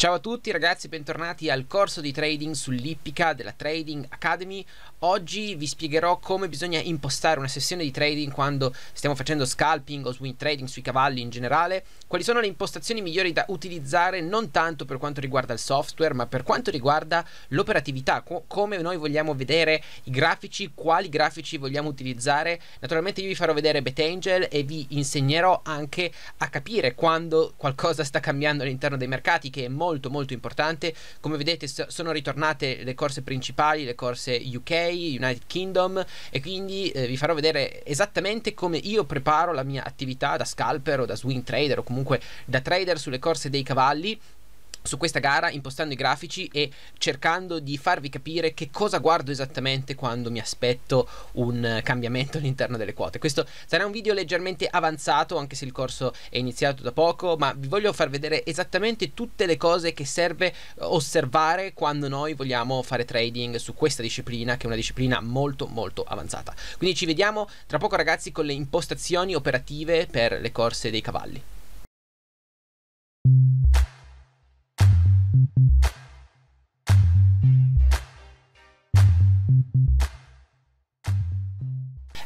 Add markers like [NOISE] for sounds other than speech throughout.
Ciao a tutti ragazzi, bentornati al corso di trading sull'Ippica della Trading Academy. Oggi vi spiegherò come bisogna impostare una sessione di trading quando stiamo facendo scalping o swing trading sui cavalli in generale, quali sono le impostazioni migliori da utilizzare non tanto per quanto riguarda il software ma per quanto riguarda l'operatività, co come noi vogliamo vedere i grafici, quali grafici vogliamo utilizzare. Naturalmente io vi farò vedere BetAngel e vi insegnerò anche a capire quando qualcosa sta cambiando all'interno dei mercati che è molto molto molto importante. Come vedete sono ritornate le corse principali, le corse UK, United Kingdom e quindi eh, vi farò vedere esattamente come io preparo la mia attività da scalper o da swing trader o comunque da trader sulle corse dei cavalli su questa gara impostando i grafici e cercando di farvi capire che cosa guardo esattamente quando mi aspetto un eh, cambiamento all'interno delle quote. Questo sarà un video leggermente avanzato anche se il corso è iniziato da poco, ma vi voglio far vedere esattamente tutte le cose che serve eh, osservare quando noi vogliamo fare trading su questa disciplina che è una disciplina molto molto avanzata. Quindi ci vediamo tra poco ragazzi con le impostazioni operative per le corse dei cavalli.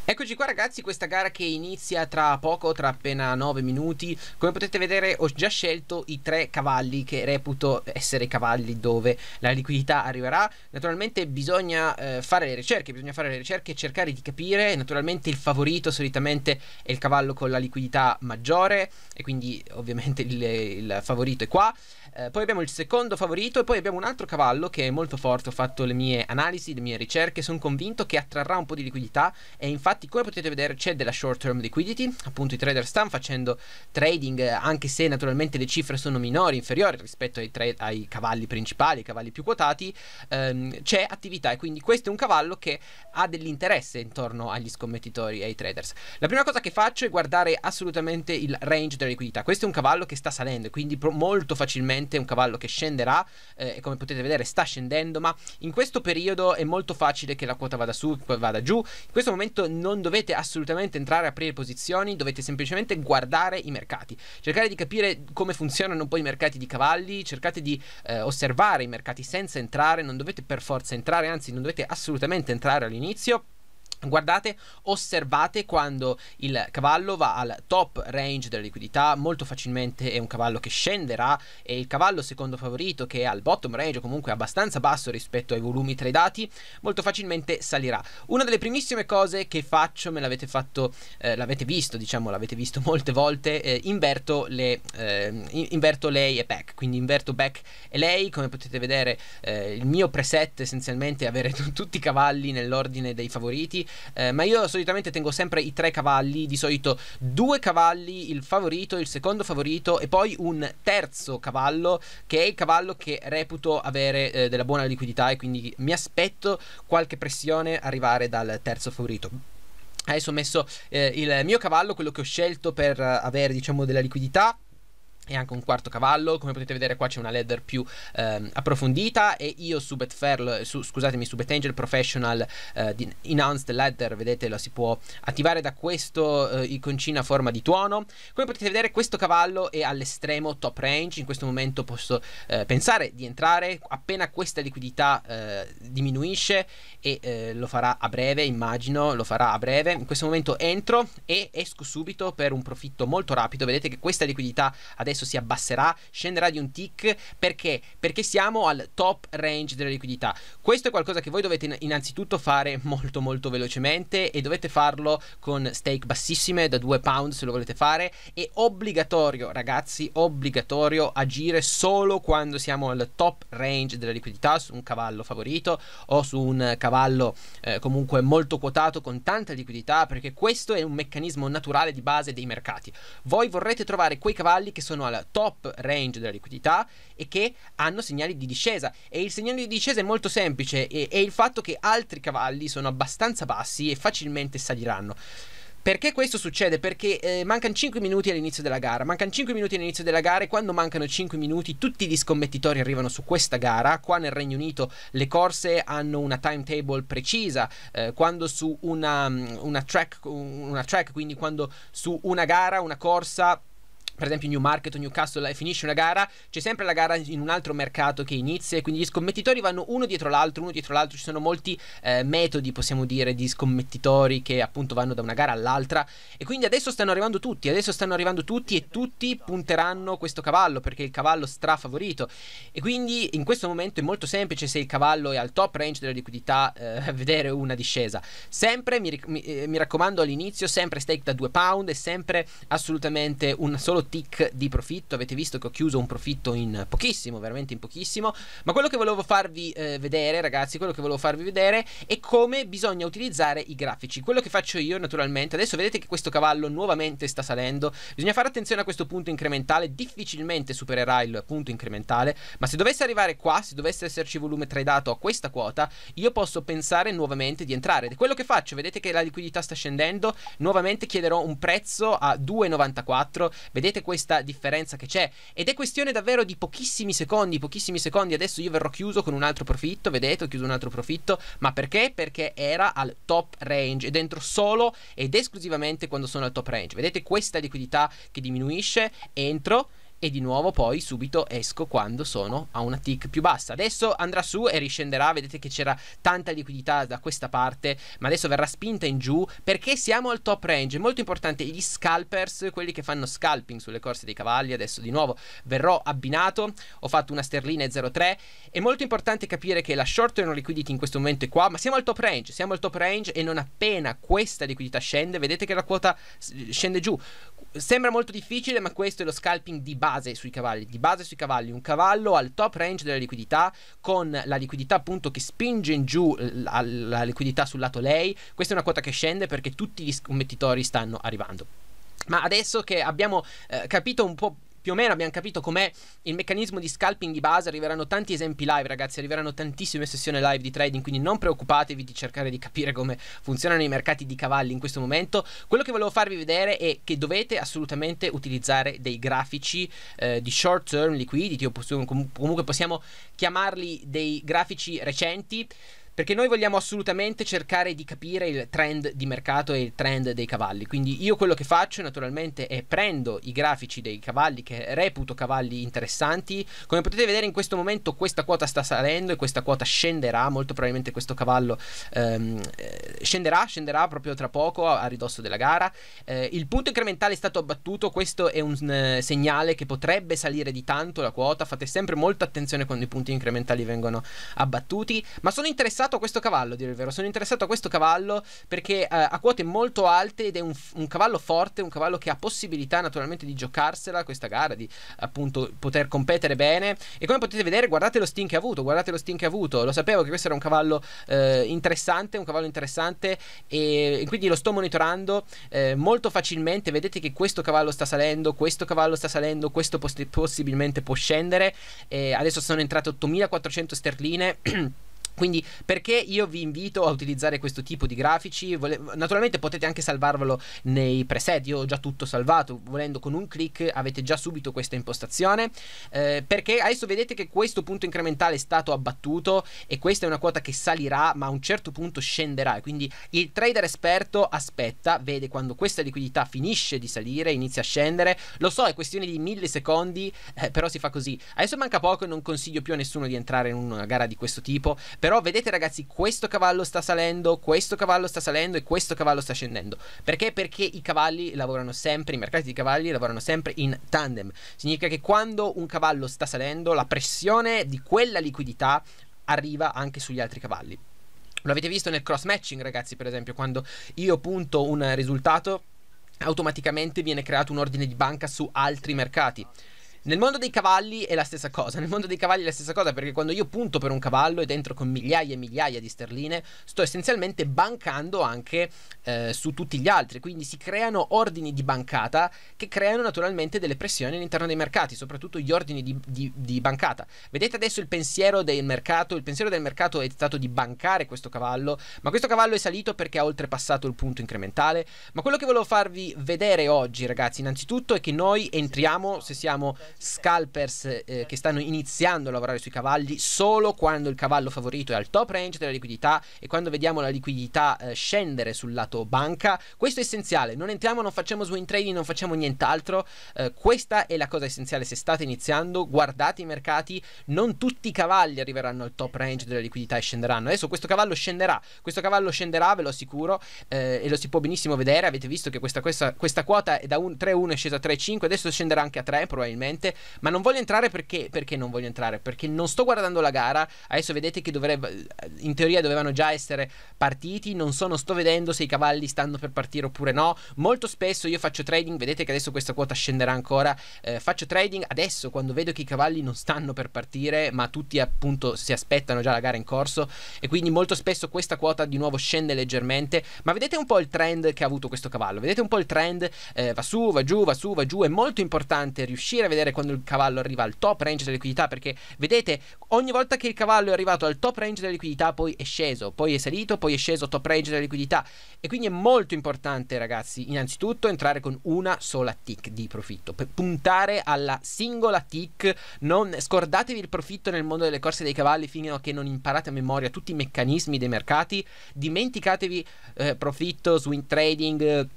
Eccoci qua ragazzi, questa gara che inizia tra poco, tra appena 9 minuti. Come potete vedere ho già scelto i tre cavalli che reputo essere i cavalli dove la liquidità arriverà. Naturalmente bisogna eh, fare le ricerche, bisogna fare le ricerche e cercare di capire. Naturalmente il favorito solitamente è il cavallo con la liquidità maggiore e quindi ovviamente il, il favorito è qua. Eh, poi abbiamo il secondo favorito e poi abbiamo un altro cavallo che è molto forte, ho fatto le mie analisi, le mie ricerche, sono convinto che attrarrà un po' di liquidità e infatti come potete vedere c'è della short term liquidity, appunto i trader stanno facendo trading eh, anche se naturalmente le cifre sono minori, inferiori rispetto ai, tra- ai cavalli principali, ai cavalli più quotati, ehm, c'è attività e quindi questo è un cavallo che ha dell'interesse intorno agli scommettitori e ai traders. La prima cosa che faccio è guardare assolutamente il range della liquidità, questo è un cavallo che sta salendo quindi pro- molto facilmente sicuramente un cavallo che scenderà eh, e come potete vedere sta scendendo, ma in questo periodo è molto facile che la quota vada su, vada giù. In questo momento non dovete assolutamente entrare a aprire posizioni, dovete semplicemente guardare i mercati, cercare di capire come funzionano un po' i mercati di cavalli, cercate di eh, osservare i mercati senza entrare, non dovete per forza entrare, anzi non dovete assolutamente entrare all'inizio Guardate, osservate quando il cavallo va al top range della liquidità, molto facilmente è un cavallo che scenderà e il cavallo secondo favorito che è al bottom range o comunque abbastanza basso rispetto ai volumi tradati, molto facilmente salirà. Una delle primissime cose che faccio, me l'avete fatto, eh, l'avete visto, diciamo, l'avete visto [LAUGHS] molte volte, eh, inverto, le, eh, inverto, lei e back, quindi inverto back e lei, come potete vedere eh, il mio preset essenzialmente è avere t- [LAUGHS] tutti i cavalli nell'ordine dei favoriti, eh, ma io solitamente tengo sempre i tre cavalli, di solito due cavalli, il favorito, il secondo favorito e poi un terzo cavallo che è il cavallo che reputo avere eh, della buona liquidità e quindi mi aspetto qualche pressione arrivare dal terzo favorito. Adesso ho messo eh, il mio cavallo, quello che ho scelto per eh, avere diciamo della liquidità, e anche un quarto cavallo come potete vedere qua c'è una ladder più ehm, approfondita e io su Betfair su, scusatemi su Betangel Professional eh, di Enhanced Ladder vedete la si può attivare da questo eh, iconcina a forma di tuono come potete vedere questo cavallo è all'estremo top range in questo momento posso eh, pensare di entrare appena questa liquidità eh, diminuisce e eh, lo farà a breve immagino lo farà a breve in questo momento entro e esco subito per un profitto molto rapido vedete che questa liquidità adesso adesso si abbasserà, scenderà di un tick perché? Perché siamo al top range della liquidità. Questo è qualcosa che voi dovete innanzitutto fare molto molto velocemente e dovete farlo con stake bassissime da 2 pound se lo volete fare. È obbligatorio, ragazzi, obbligatorio agire solo quando siamo al top range della liquidità su un cavallo favorito o su un cavallo eh, comunque molto quotato con tanta liquidità perché questo è un meccanismo naturale di base dei mercati. Voi vorrete trovare quei cavalli che sono al top range della liquidità e che hanno segnali di discesa. E il segnale di discesa è molto semplice, è il fatto che altri cavalli sono abbastanza bassi e facilmente saliranno. Perché questo succede? Perché eh, mancano 5 minuti all'inizio della gara. Mancano 5 minuti all'inizio della gara e quando mancano 5 minuti tutti gli scommettitori arrivano su questa gara. Qua nel Regno Unito le corse hanno una timetable precisa, eh, quando su una, mm, una, track, una track, quindi quando su una gara, una corsa per esempio New Market o Newcastle finisce una gara, c'è sempre la gara in un altro mercato che inizia e quindi gli scommettitori vanno uno dietro l'altro, uno dietro l'altro, ci sono molti eh, metodi possiamo dire di scommettitori che appunto vanno da una gara all'altra e quindi adesso stanno arrivando tutti, adesso stanno arrivando tutti e tutti punteranno questo cavallo perché è il cavallo strafavorito e quindi in questo momento è molto semplice se il cavallo è al top range della liquidità eh, [LAUGHS] vedere una discesa. Sempre mi, mi, eh, mi raccomando all'inizio sempre stake da 2 pound e sempre assolutamente un solo tick di profitto, avete visto che ho chiuso un profitto in pochissimo, veramente in pochissimo, ma quello che volevo farvi eh, vedere ragazzi, quello che volevo farvi vedere è come bisogna utilizzare i grafici, quello che faccio io naturalmente, adesso vedete che questo cavallo nuovamente sta salendo, bisogna fare attenzione a questo punto incrementale, difficilmente supererà il punto incrementale, ma se dovesse arrivare qua, se dovesse esserci volume tradato a questa quota, io posso pensare nuovamente di entrare, ed è quello che faccio, vedete che la liquidità sta scendendo, nuovamente chiederò un prezzo a 2,94, vedete Vedete questa differenza che c'è? Ed è questione davvero di pochissimi secondi, pochissimi secondi. Adesso io verrò chiuso con un altro profitto, vedete, ho chiuso un altro profitto, ma perché? Perché era al top range ed entro solo ed esclusivamente quando sono al top range. Vedete questa liquidità che diminuisce, entro e di nuovo poi subito esco quando sono a una tick più bassa. Adesso andrà su e riscenderà, vedete che c'era tanta liquidità da questa parte, ma adesso verrà spinta in giù perché siamo al top range. molto importante gli scalpers, quelli che fanno scalping sulle corse dei cavalli, adesso di nuovo verrò abbinato, ho fatto una sterlina 0,3. È molto importante capire che la short term liquidity in questo momento è qua, ma siamo al top range, siamo al top range e non appena questa liquidità scende, vedete che la quota scende giù. Sembra molto difficile, ma questo è lo scalping di base sui cavalli. Di base sui cavalli, un cavallo al top range della liquidità, con la liquidità appunto che spinge in giù la, la liquidità sul lato lei. Questa è una quota che scende perché tutti gli scommettitori stanno arrivando. Ma adesso che abbiamo eh, capito un po' più o meno abbiamo capito com'è il meccanismo di scalping di base, arriveranno tanti esempi live ragazzi, arriveranno tantissime sessioni live di trading, quindi non preoccupatevi di cercare di capire come funzionano i mercati di cavalli in questo momento. Quello che volevo farvi vedere è che dovete assolutamente utilizzare dei grafici eh, di short term liquidity o comunque possiamo chiamarli dei grafici recenti perché noi vogliamo assolutamente cercare di capire il trend di mercato e il trend dei cavalli. Quindi io quello che faccio naturalmente è prendo i grafici dei cavalli che reputo cavalli interessanti. Come potete vedere in questo momento questa quota sta salendo e questa quota scenderà. Molto probabilmente questo cavallo ehm, eh, scenderà, scenderà proprio tra poco a, ridosso della gara. Eh, il punto incrementale è stato abbattuto, questo è un eh, segnale che potrebbe salire di tanto la quota. Fate sempre molta attenzione quando i punti incrementali vengono abbattuti. Ma sono interessanti interessato a questo cavallo, direi il vero. Sono interessato a questo cavallo perché eh, ha quote molto alte ed è un, un, cavallo forte, un cavallo che ha possibilità naturalmente di giocarsela questa gara, di appunto poter competere bene. E come potete vedere, guardate lo stint che ha avuto, guardate lo stint che ha avuto. Lo sapevo che questo era un cavallo eh, interessante, un cavallo interessante e quindi lo sto monitorando eh, molto facilmente. Vedete che questo cavallo sta salendo, questo cavallo sta salendo, questo poss- possibilmente può scendere. E adesso sono entrate 8400 sterline. [CLEARS THROAT] Quindi perché io vi invito a utilizzare questo tipo di grafici, vole- naturalmente potete anche salvarvelo nei preset, io ho già tutto salvato, volendo con un clic avete già subito questa impostazione, eh, perché adesso vedete che questo punto incrementale è stato abbattuto e questa è una quota che salirà ma a un certo punto scenderà, quindi il trader esperto aspetta, vede quando questa liquidità finisce di salire, inizia a scendere, lo so è questione di millisecondi, eh, però si fa così. Adesso manca poco e non consiglio più a nessuno di entrare in una gara di questo tipo però vedete ragazzi, questo cavallo sta salendo, questo cavallo sta salendo e questo cavallo sta scendendo. Perché? Perché i cavalli lavorano sempre, i mercati di cavalli lavorano sempre in tandem. Significa che quando un cavallo sta salendo, la pressione di quella liquidità arriva anche sugli altri cavalli. Lo avete visto nel cross matching, ragazzi, per esempio, quando io punto un risultato, automaticamente viene creato un ordine di banca su altri mercati. Nel mondo dei cavalli è la stessa cosa. Nel mondo dei cavalli è la stessa cosa perché quando io punto per un cavallo ed entro con migliaia e migliaia di sterline, sto essenzialmente bancando anche eh, su tutti gli altri. Quindi si creano ordini di bancata che creano naturalmente delle pressioni all'interno dei mercati, soprattutto gli ordini di, di, di bancata. Vedete adesso il pensiero del mercato? Il pensiero del mercato è stato di bancare questo cavallo, ma questo cavallo è salito perché ha oltrepassato il punto incrementale. Ma quello che volevo farvi vedere oggi, ragazzi, innanzitutto è che noi entriamo, se siamo scalpers eh, che stanno iniziando a lavorare sui cavalli solo quando il cavallo favorito è al top range della liquidità e quando vediamo la liquidità eh, scendere sul lato banca. Questo è essenziale, non entriamo, non facciamo swing trading, non facciamo nient'altro. Eh, questa è la cosa essenziale se state iniziando, guardate i mercati, non tutti i cavalli arriveranno al top range della liquidità e scenderanno. Adesso questo cavallo scenderà, questo cavallo scenderà, ve lo assicuro, eh, e lo si può benissimo vedere, avete visto che questa, questa, questa quota è da 3-1 è scesa a 3-5, adesso scenderà anche a 3 probabilmente divertente, ma non voglio entrare perché, perché non voglio entrare? Perché non sto guardando la gara, adesso vedete che dovrebbe, in teoria dovevano già essere partiti, non sono, sto vedendo se i cavalli stanno per partire oppure no, molto spesso io faccio trading, vedete che adesso questa quota scenderà ancora, eh, faccio trading adesso quando vedo che i cavalli non stanno per partire, ma tutti appunto si aspettano già la gara in corso e quindi molto spesso questa quota di nuovo scende leggermente, ma vedete un po' il trend che ha avuto questo cavallo, vedete un po' il trend, eh, va su, va giù, va su, va giù, è molto importante riuscire a vedere quando il cavallo arriva al top range della liquidità, perché vedete, ogni volta che il cavallo è arrivato al top range della liquidità, poi è sceso, poi è salito, poi è sceso top range della liquidità. E quindi è molto importante, ragazzi, innanzitutto entrare con una sola tick di profitto, per puntare alla singola tick, non scordatevi il profitto nel mondo delle corse dei cavalli fino a che non imparate a memoria tutti i meccanismi dei mercati, dimenticatevi eh, profitto, swing trading,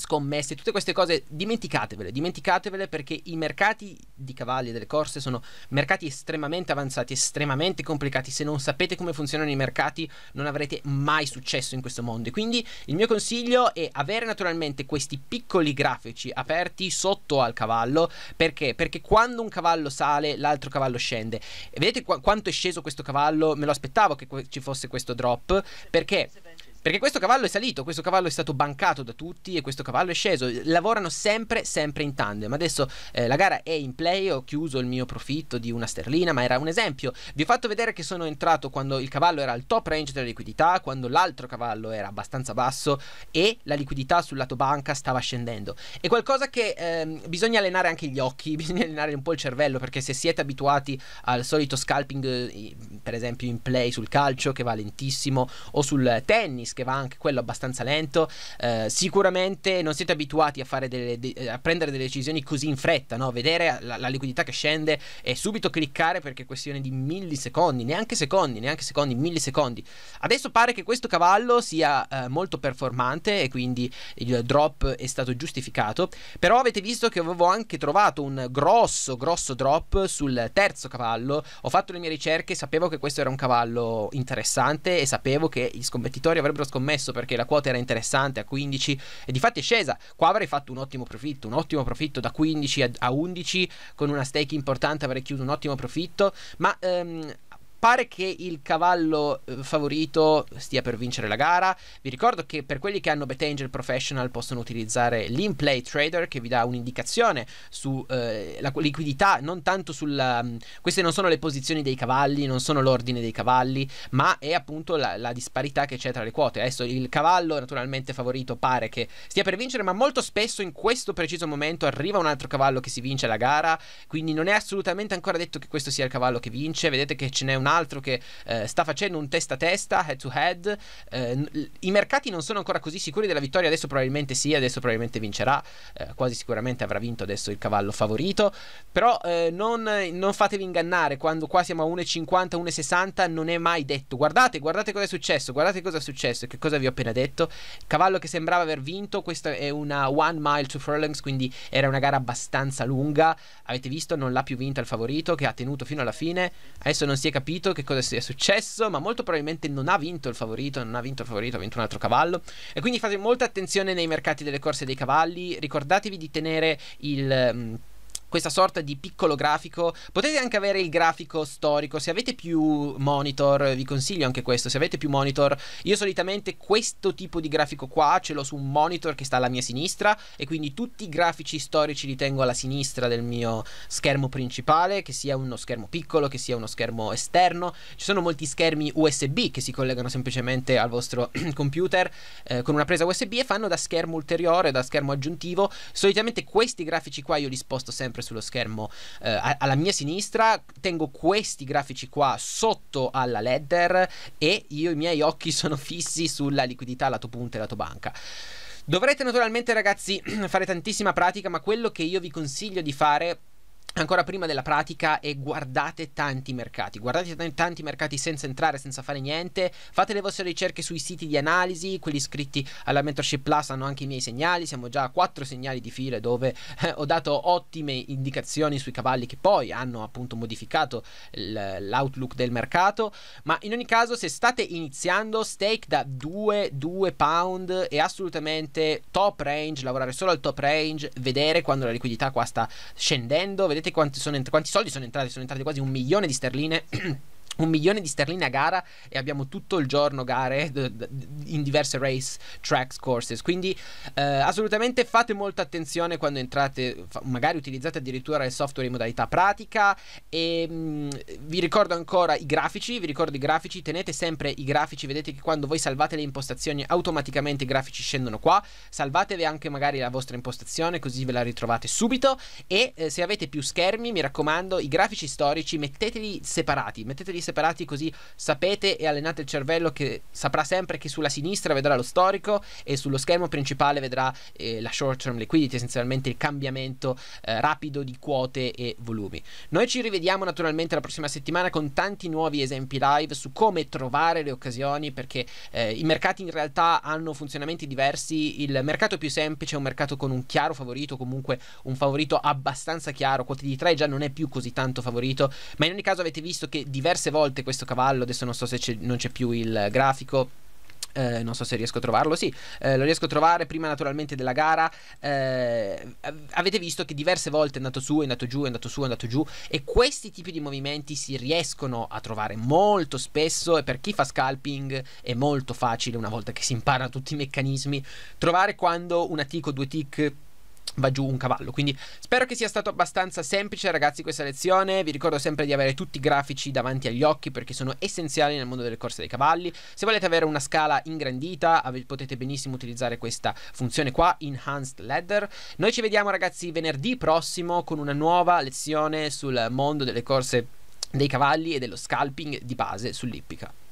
scommesse, tutte queste cose dimenticatevele, dimenticatevele perché i mercati di cavalli e delle corse sono mercati estremamente avanzati, estremamente complicati, se non sapete come funzionano i mercati non avrete mai successo in questo mondo. E quindi il mio consiglio è avere naturalmente questi piccoli grafici aperti sotto al cavallo, perché? Perché quando un cavallo sale l'altro cavallo scende. E vedete qu- quanto è sceso questo cavallo? Me lo aspettavo che que- ci fosse questo drop, perché perché questo cavallo è salito, questo cavallo è stato bancato da tutti e questo cavallo è sceso. Lavorano sempre, sempre in tandem. Adesso eh, la gara è in play, ho chiuso il mio profitto di una sterlina, ma era un esempio. Vi ho fatto vedere che sono entrato quando il cavallo era al top range della liquidità, quando l'altro cavallo era abbastanza basso e la liquidità sul lato banca stava scendendo. È qualcosa che ehm, bisogna allenare anche gli occhi, [LAUGHS] bisogna allenare un po' il cervello, perché se siete abituati al solito scalping, eh, per esempio in play sul calcio che va lentissimo, o sul tennis, Pace che va anche quello abbastanza lento. Eh, sicuramente non siete abituati a, delle, a, prendere delle decisioni così in fretta, no? vedere la, la, liquidità che scende e subito cliccare perché è questione di millisecondi, neanche secondi, neanche secondi, millisecondi. Adesso pare che questo cavallo sia eh, molto performante e quindi il drop è stato giustificato, però avete visto che avevo anche trovato un grosso, grosso drop sul terzo cavallo. Ho fatto le mie ricerche, sapevo che questo era un cavallo interessante e sapevo che gli scommettitori avrebbero sempre scommesso perché la quota era interessante a 15 e di fatto è scesa. Qua avrei fatto un ottimo profitto, un ottimo profitto da 15 a 11 con una stake importante avrei chiuso un ottimo profitto, ma ehm, Pare che il cavallo eh, favorito stia per vincere la gara. Vi ricordo che per quelli che hanno BetAngel Professional possono utilizzare l'Inplay trader che vi dà un'indicazione sulla eh, uh, liquidità, non tanto sulla... Mm, queste non sono le posizioni dei cavalli, non sono l'ordine dei cavalli, ma è appunto la, la disparità che c'è tra le quote. Adesso il cavallo naturalmente favorito pare che stia per vincere, ma molto spesso in questo preciso momento arriva un altro cavallo che si vince la gara, quindi non è assolutamente ancora detto che questo sia il cavallo che vince, vedete che ce n'è un altro altro che eh, sta facendo un testa a testa, head to head. Eh, I mercati non sono ancora così sicuri della vittoria. Adesso probabilmente sì, adesso probabilmente vincerà. Eh, quasi sicuramente avrà vinto adesso il cavallo favorito. Però eh, non, non, fatevi ingannare, quando qua siamo a 1,50, 1,60 non è mai detto. Guardate, guardate cosa è successo, guardate cosa è successo, e che cosa vi ho appena detto. Il cavallo che sembrava aver vinto, questa è una one mile to furlongs, quindi era una gara abbastanza lunga. Avete visto, non l'ha più vinta il favorito che ha tenuto fino alla fine. Adesso non si è capito favorito, che cosa sia successo, ma molto probabilmente non ha vinto il favorito, non ha vinto il favorito, ha vinto un altro cavallo. E quindi fate molta attenzione nei mercati delle corse dei cavalli, ricordatevi di tenere il... Mm, questa sorta di piccolo grafico. Potete anche avere il grafico storico, se avete più monitor eh, vi consiglio anche questo, se avete più monitor io solitamente questo tipo di grafico qua ce l'ho su un monitor che sta alla mia sinistra e quindi tutti i grafici storici li tengo alla sinistra del mio schermo principale, che sia uno schermo piccolo, che sia uno schermo esterno. Ci sono molti schermi USB che si collegano semplicemente al vostro [CLEARS THROAT] computer eh, con una presa USB e fanno da schermo ulteriore, da schermo aggiuntivo. Solitamente questi grafici qua io li sposto sempre sempre sullo schermo eh, alla mia sinistra, tengo questi grafici qua sotto alla ladder e io i miei occhi sono fissi sulla liquidità lato punta e lato banca. Dovrete naturalmente ragazzi [CLEARS THROAT] fare tantissima pratica, ma quello che io vi consiglio di fare ancora prima della pratica e guardate tanti mercati, guardate tanti mercati senza entrare, senza fare niente, fate le vostre ricerche sui siti di analisi, quelli iscritti alla Mentorship Plus hanno anche i miei segnali, siamo già a quattro segnali di file dove eh, ho dato ottime indicazioni sui cavalli che poi hanno appunto modificato l- l'outlook del mercato, ma in ogni caso se state iniziando stake da 2, 2 pound è assolutamente top range, lavorare solo al top range, vedere quando la liquidità qua sta scendendo, vedete Vedete quanti, sono, quanti soldi sono entrati? Sono entrati quasi un milione di sterline. [CLEARS THROAT] un milione di sterline a gara e abbiamo tutto il giorno gare in diverse race tracks courses quindi eh, assolutamente fate molta attenzione quando entrate magari utilizzate addirittura il software in modalità pratica e mh, mm, vi ricordo ancora i grafici vi ricordo i grafici tenete sempre i grafici vedete che quando voi salvate le impostazioni automaticamente i grafici scendono qua salvatevi anche magari la vostra impostazione così ve la ritrovate subito e eh, se avete più schermi mi raccomando i grafici storici metteteli separati metteteli separati separati così sapete e allenate il cervello che saprà sempre che sulla sinistra vedrà lo storico e sullo schermo principale vedrà eh, la short term liquidity, essenzialmente il cambiamento eh, rapido di quote e volumi. Noi ci rivediamo naturalmente la prossima settimana con tanti nuovi esempi live su come trovare le occasioni perché eh, i mercati in realtà hanno funzionamenti diversi, il mercato più semplice è un mercato con un chiaro favorito, comunque un favorito abbastanza chiaro, quote di 3 già non è più così tanto favorito, ma in ogni caso avete visto che diverse diverse volte questo cavallo, adesso non so se c'è, non c'è più il grafico, eh, non so se riesco a trovarlo, sì, eh, lo riesco a trovare prima naturalmente della gara. Eh, avete visto che diverse volte è andato su, è andato giù, è andato su, è andato giù e questi tipi di movimenti si riescono a trovare molto spesso e per chi fa scalping è molto facile una volta che si imparano tutti i meccanismi trovare quando una tick o due tick va giù un cavallo. Quindi spero che sia stato abbastanza semplice, ragazzi, questa lezione. Vi ricordo sempre di avere tutti i grafici davanti agli occhi perché sono essenziali nel mondo delle corse dei cavalli. Se volete avere una scala ingrandita, potete benissimo utilizzare questa funzione qua, Enhanced Ladder. Noi ci vediamo, ragazzi, venerdì prossimo con una nuova lezione sul mondo delle corse dei cavalli e dello scalping di base sull'ippica.